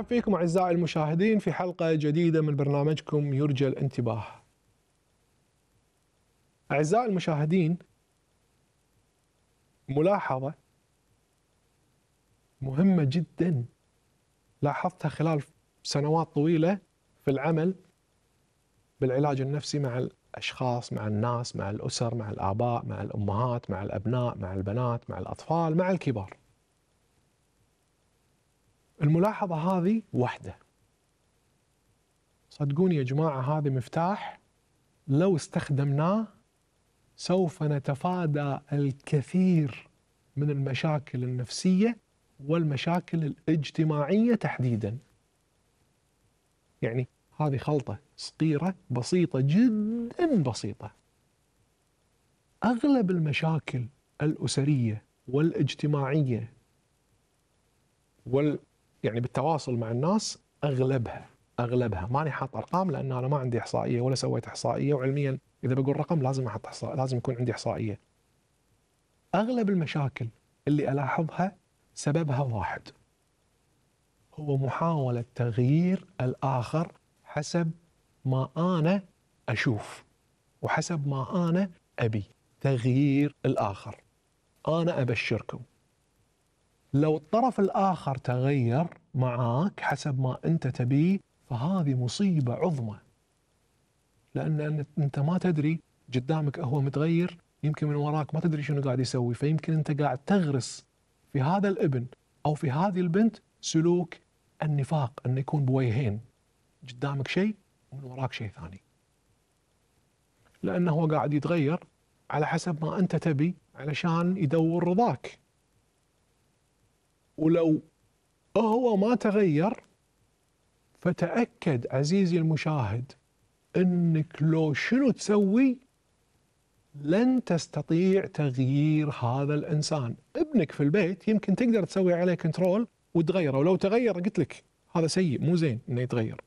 نرحب فيكم أعزائي المشاهدين في حلقة جديدة من برنامجكم يرجى الانتباه أعزائي المشاهدين ملاحظة مهمة جدا لاحظتها خلال سنوات طويلة في العمل بالعلاج النفسي مع الأشخاص مع الناس مع الأسر مع الآباء مع الأمهات مع الأبناء مع البنات مع الأطفال مع الكبار الملاحظة هذه وحدة صدقوني يا جماعة هذا مفتاح لو استخدمناه سوف نتفادى الكثير من المشاكل النفسية والمشاكل الاجتماعية تحديدا يعني هذه خلطة صغيرة بسيطة جدا بسيطة أغلب المشاكل الأسرية والاجتماعية وال يعني بالتواصل مع الناس اغلبها اغلبها ماني حاط ارقام لان انا ما عندي احصائيه ولا سويت احصائيه وعلميا اذا بقول رقم لازم احط احصاء لازم يكون عندي احصائيه اغلب المشاكل اللي الاحظها سببها واحد هو محاوله تغيير الاخر حسب ما انا اشوف وحسب ما انا ابي تغيير الاخر انا ابشركم لو الطرف الآخر تغير معاك حسب ما أنت تبيه فهذه مصيبة عظمى لأن أنت ما تدري قدامك هو متغير يمكن من وراك ما تدري شنو قاعد يسوي فيمكن أنت قاعد تغرس في هذا الابن أو في هذه البنت سلوك النفاق أن يكون بوجهين قدامك شيء ومن وراك شيء ثاني لأنه هو قاعد يتغير على حسب ما أنت تبي علشان يدور رضاك ولو هو ما تغير فتأكد عزيزي المشاهد أنك لو شنو تسوي لن تستطيع تغيير هذا الإنسان ابنك في البيت يمكن تقدر تسوي عليه كنترول وتغيره ولو تغير قلت لك هذا سيء مو زين أنه يتغير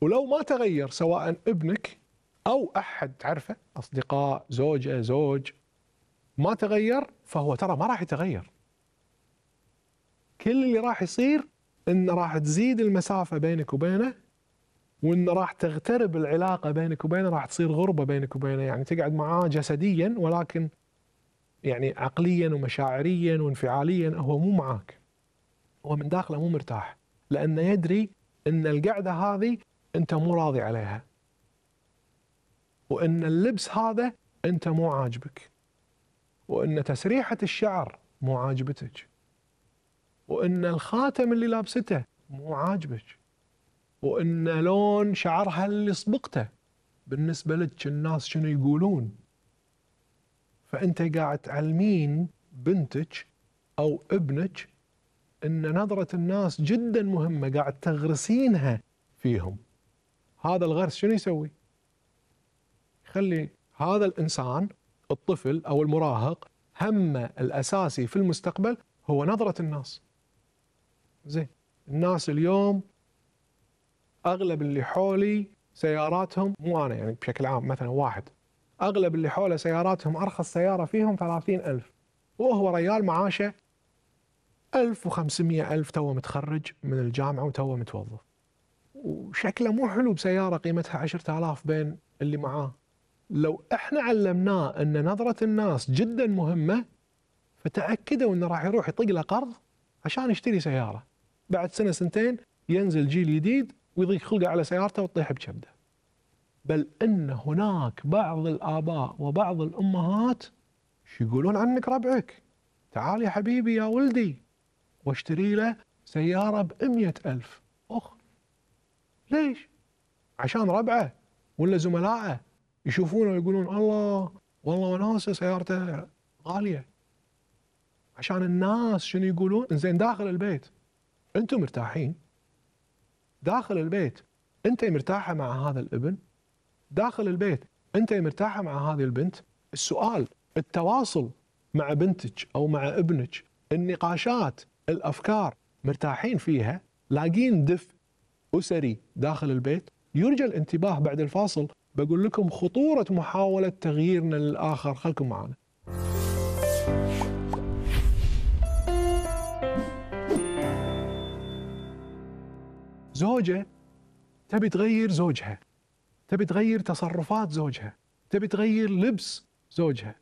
ولو ما تغير سواء ابنك أو أحد تعرفه أصدقاء زوجة زوج ما تغير فهو ترى ما راح يتغير كل اللي راح يصير ان راح تزيد المسافه بينك وبينه وان راح تغترب العلاقه بينك وبينه راح تصير غربه بينك وبينه يعني تقعد معاه جسديا ولكن يعني عقليا ومشاعريا وانفعاليا هو مو معاك هو من داخله مو مرتاح لانه يدري ان القعده هذه انت مو راضي عليها وان اللبس هذا انت مو عاجبك وان تسريحه الشعر مو عاجبتك وان الخاتم اللي لابسته مو عاجبك وان لون شعرها اللي صبغته بالنسبه لك الناس شنو يقولون فانت قاعد تعلمين بنتك او ابنك ان نظره الناس جدا مهمه قاعد تغرسينها فيهم هذا الغرس شنو يسوي يخلي هذا الانسان الطفل او المراهق همه الاساسي في المستقبل هو نظره الناس زين الناس اليوم اغلب اللي حولي سياراتهم مو انا يعني بشكل عام مثلا واحد اغلب اللي حوله سياراتهم ارخص سياره فيهم 30000 وهو ريال معاشه 1500 ألف توه متخرج من الجامعة وتوه متوظف وشكله مو حلو بسيارة قيمتها 10000 بين اللي معاه لو احنا علمناه ان نظرة الناس جدا مهمة فتأكدوا انه راح يروح يطق له قرض عشان يشتري سيارة بعد سنه سنتين ينزل جيل جديد ويضيق خلقه على سيارته وتطيح بكبده بل ان هناك بعض الاباء وبعض الامهات شو يقولون عنك ربعك تعال يا حبيبي يا ولدي واشتري له سياره ب ألف اخ ليش عشان ربعه ولا زملائه يشوفونه ويقولون الله والله وناسه سيارته غاليه عشان الناس شنو يقولون زين داخل البيت انتم مرتاحين داخل البيت انت مرتاحه مع هذا الابن داخل البيت انت مرتاحه مع هذه البنت السؤال التواصل مع بنتك او مع ابنك النقاشات الافكار مرتاحين فيها لاقين دفء اسري داخل البيت يرجى الانتباه بعد الفاصل بقول لكم خطوره محاوله تغييرنا للاخر خلكم معنا زوجة تبي تغير زوجها تبي تغير تصرفات زوجها تبي تغير لبس زوجها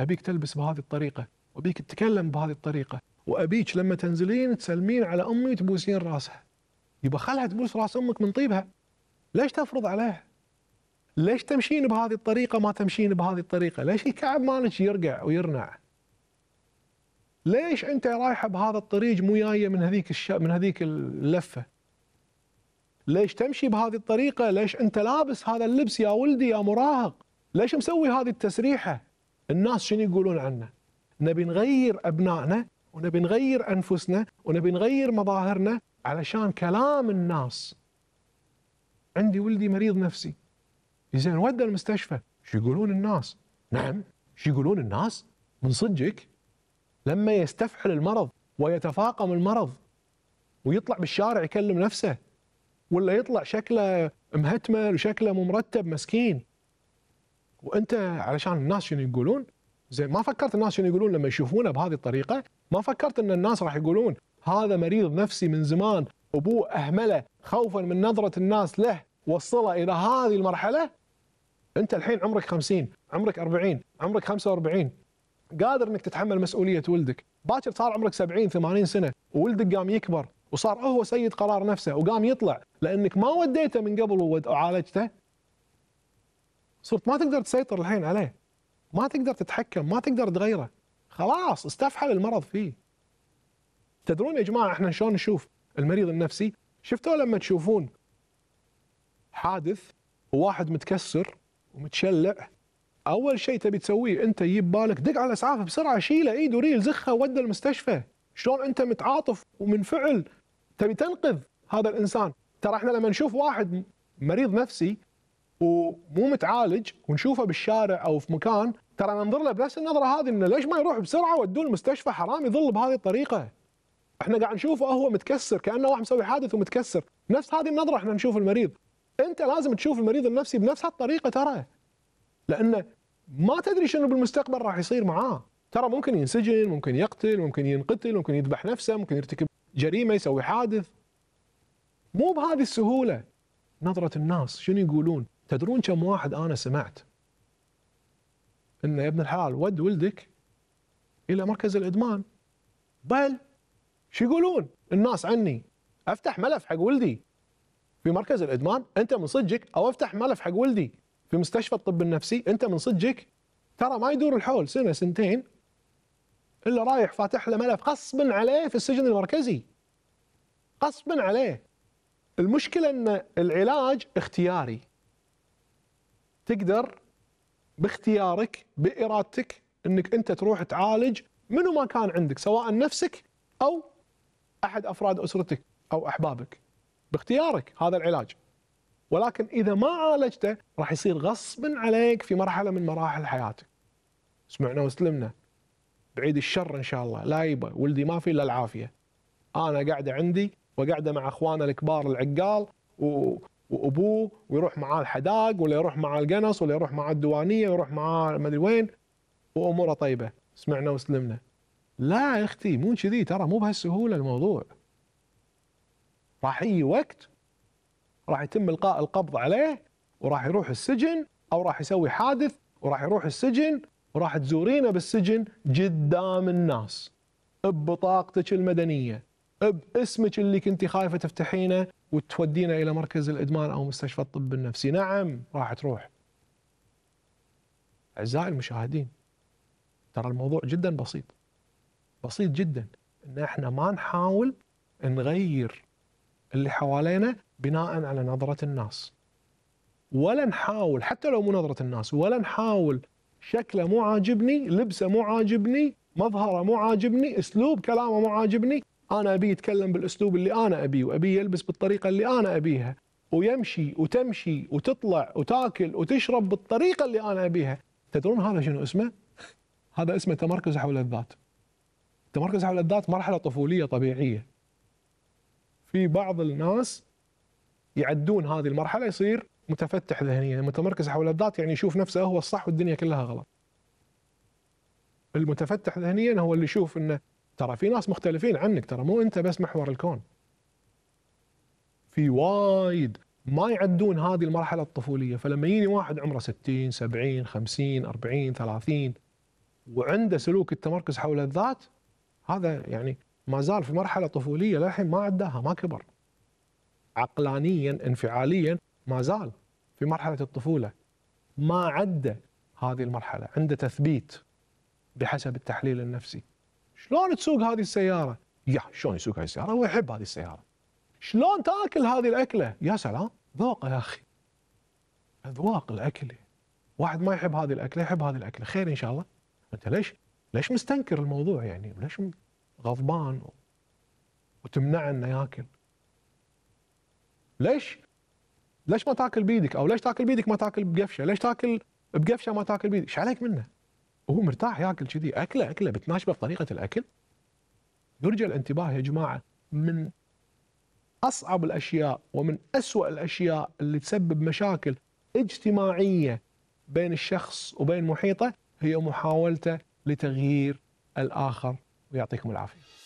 أبيك تلبس بهذه الطريقة وأبيك تتكلم بهذه الطريقة وأبيك لما تنزلين تسلمين على أمي تبوسين راسها يبقى خلها تبوس راس أمك من طيبها ليش تفرض عليها ليش تمشين بهذه الطريقة ما تمشين بهذه الطريقة ليش الكعب مالك يرقع ويرنع ليش انت رايحه بهذا الطريق مو جايه من هذيك الش... من هذيك اللفه ليش تمشي بهذه الطريقه ليش انت لابس هذا اللبس يا ولدي يا مراهق ليش مسوي هذه التسريحه الناس شنو يقولون عنا نبي نغير ابنائنا ونبي نغير انفسنا ونبي نغير مظاهرنا علشان كلام الناس عندي ولدي مريض نفسي زين وده المستشفى شو يقولون الناس نعم شو يقولون الناس من صدقك لما يستفحل المرض ويتفاقم المرض ويطلع بالشارع يكلم نفسه ولا يطلع شكله مهتمل وشكله مو مرتب مسكين وانت علشان الناس شنو يقولون زين ما فكرت الناس شنو يقولون لما يشوفونه بهذه الطريقه ما فكرت ان الناس راح يقولون هذا مريض نفسي من زمان ابوه اهمله خوفا من نظره الناس له وصله الى هذه المرحله انت الحين عمرك 50 عمرك 40 عمرك 45 قادر انك تتحمل مسؤوليه ولدك باكر صار عمرك 70 80 سنه وولدك قام يكبر وصار هو سيد قرار نفسه وقام يطلع لانك ما وديته من قبل وعالجته صرت ما تقدر تسيطر الحين عليه ما تقدر تتحكم ما تقدر تغيره خلاص استفحل المرض فيه تدرون يا جماعه احنا شلون نشوف المريض النفسي شفتوا لما تشوفون حادث وواحد متكسر ومتشلع اول شيء تبي تسويه انت يجيب بالك دق على اسعافه بسرعه شيله ايده ريل زخه وده المستشفى شلون انت متعاطف ومنفعل تبي تنقذ هذا الانسان ترى احنا لما نشوف واحد مريض نفسي ومو متعالج ونشوفه بالشارع او في مكان ترى ننظر له بنفس النظره هذه انه ليش ما يروح بسرعه ودوه المستشفى حرام يظل بهذه الطريقه. احنا قاعد نشوفه هو متكسر كانه واحد مسوي حادث ومتكسر، نفس هذه النظره احنا نشوف المريض. انت لازم تشوف المريض النفسي بنفس هالطريقه ترى. لانه ما تدري شنو بالمستقبل راح يصير معاه، ترى ممكن ينسجن، ممكن يقتل، ممكن ينقتل، ممكن يذبح نفسه، ممكن يرتكب جريمه يسوي حادث مو بهذه السهوله نظره الناس شنو يقولون تدرون كم واحد انا سمعت انه يا ابن الحلال ود ولدك الى مركز الادمان بل شو يقولون الناس عني افتح ملف حق ولدي في مركز الادمان انت من صدقك او افتح ملف حق ولدي في مستشفى الطب النفسي انت من صدقك ترى ما يدور الحول سنه سنتين اللي رايح فاتح له ملف غصبا عليه في السجن المركزي غصبا عليه المشكلة أن العلاج اختياري تقدر باختيارك بإرادتك أنك أنت تروح تعالج منو ما كان عندك سواء نفسك أو أحد أفراد أسرتك أو أحبابك باختيارك هذا العلاج ولكن إذا ما عالجته راح يصير غصبا عليك في مرحلة من مراحل حياتك سمعنا وسلمنا بعيد الشر ان شاء الله لا يبا ولدي ما في الا العافيه انا قاعده عندي وقاعده مع اخوانه الكبار العقال و... وابوه ويروح معاه الحداق ولا يروح معاه القنص ولا يروح معاه الديوانيه ويروح معاه ما ادري وين واموره طيبه سمعنا وسلمنا لا يا اختي مو كذي ترى مو بهالسهوله الموضوع راح يجي وقت راح يتم القاء القبض عليه وراح يروح السجن او راح يسوي حادث وراح يروح السجن راح تزورينا بالسجن قدام الناس ببطاقتك المدنيه باسمك اللي كنت خايفه تفتحينه وتودينا الى مركز الادمان او مستشفى الطب النفسي نعم راح تروح اعزائي المشاهدين ترى الموضوع جدا بسيط بسيط جدا ان احنا ما نحاول نغير اللي حوالينا بناء على نظره الناس ولا نحاول حتى لو مو نظره الناس ولا نحاول شكله مو عاجبني لبسه مو عاجبني مظهره مو عاجبني اسلوب كلامه مو عاجبني انا ابي يتكلم بالاسلوب اللي انا ابيه وابي يلبس بالطريقه اللي انا ابيها ويمشي وتمشي وتطلع وتاكل وتشرب بالطريقه اللي انا ابيها تدرون هذا شنو اسمه هذا اسمه تمركز حول الذات التمركز حول الذات مرحله طفوليه طبيعيه في بعض الناس يعدون هذه المرحله يصير متفتح ذهنيا متمركز حول الذات يعني يشوف نفسه هو الصح والدنيا كلها غلط المتفتح ذهنيا هو اللي يشوف انه ترى في ناس مختلفين عنك ترى مو انت بس محور الكون في وايد ما يعدون هذه المرحلة الطفولية فلما يجيني واحد عمره 60 70 50 40 30 وعنده سلوك التمركز حول الذات هذا يعني ما زال في مرحلة طفولية للحين ما عداها ما كبر عقلانيا انفعاليا ما زال في مرحلة الطفولة ما عدى هذه المرحلة عنده تثبيت بحسب التحليل النفسي شلون تسوق هذه السيارة؟ يا شلون يسوق هذه السيارة؟ هو يحب هذه السيارة شلون تاكل هذه الأكلة؟ يا سلام ذوقه يا أخي أذواق الأكل واحد ما يحب هذه الأكلة يحب هذه الأكلة خير إن شاء الله أنت ليش ليش مستنكر الموضوع يعني ليش غضبان وتمنعه انه ياكل ليش ليش ما تاكل بيدك او ليش تاكل بيدك ما تاكل بقفشه ليش تاكل بقفشه ما تاكل بيدك ايش عليك منه وهو مرتاح ياكل كذي اكله اكله بتناشبه بطريقه الاكل يرجى الانتباه يا جماعه من اصعب الاشياء ومن اسوا الاشياء اللي تسبب مشاكل اجتماعيه بين الشخص وبين محيطه هي محاولته لتغيير الاخر ويعطيكم العافيه